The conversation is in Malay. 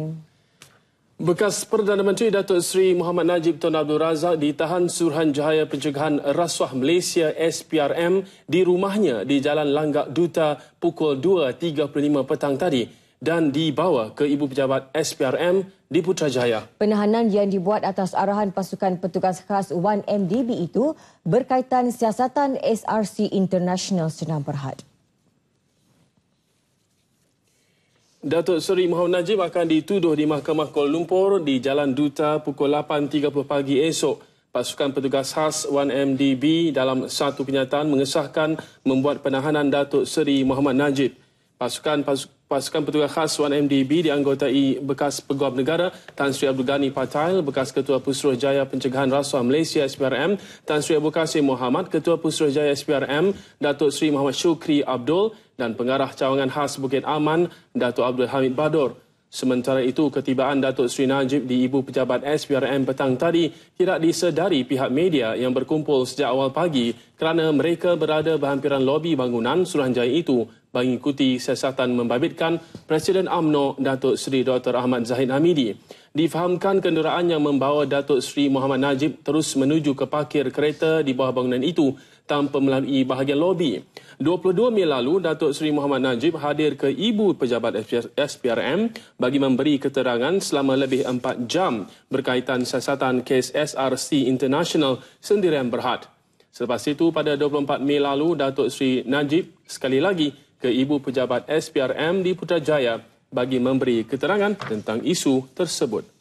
Naim. Bekas Perdana Menteri Datuk Seri Muhammad Najib Tun Abdul Razak ditahan Suruhanjaya Pencegahan Rasuah Malaysia SPRM di rumahnya di Jalan Langgak Duta pukul 2.35 petang tadi dan dibawa ke Ibu Pejabat SPRM di Putrajaya. Penahanan yang dibuat atas arahan pasukan petugas khas 1MDB itu berkaitan siasatan SRC International Senam Berhad. Datuk Seri Muhammad Najib akan dituduh di Mahkamah Kuala Lumpur di Jalan Duta pukul 8.30 pagi esok. Pasukan petugas khas 1MDB dalam satu penyataan mengesahkan membuat penahanan Datuk Seri Muhammad Najib. Pasukan pasukan petugas khas 1MDB dianggotai bekas peguam negara Tan Sri Abdul Ghani Patil, bekas Ketua Pusruh Jaya Pencegahan Rasuah Malaysia SPRM, Tan Sri Abu Qasim Muhammad, Ketua Pusruh Jaya SPRM, Datuk Seri Muhammad Syukri Abdul, dan pengarah cawangan khas Bukit Aman, Datuk Abdul Hamid Badur. Sementara itu, ketibaan Datuk Sri Najib di Ibu Pejabat SPRM petang tadi tidak disedari pihak media yang berkumpul sejak awal pagi kerana mereka berada berhampiran lobi bangunan Suruhanjaya itu mengikuti siasatan membabitkan Presiden AMNO Datuk Seri Dr. Ahmad Zahid Hamidi. Difahamkan kenderaan yang membawa Datuk Seri Muhammad Najib terus menuju ke parkir kereta di bawah bangunan itu tanpa melalui bahagian lobi. 22 Mei lalu, Datuk Seri Muhammad Najib hadir ke ibu pejabat SPRM bagi memberi keterangan selama lebih 4 jam berkaitan siasatan kes SRC International Sendirian Berhad. Selepas itu pada 24 Mei lalu Datuk Sri Najib sekali lagi ke ibu pejabat SPRM di Putrajaya bagi memberi keterangan tentang isu tersebut.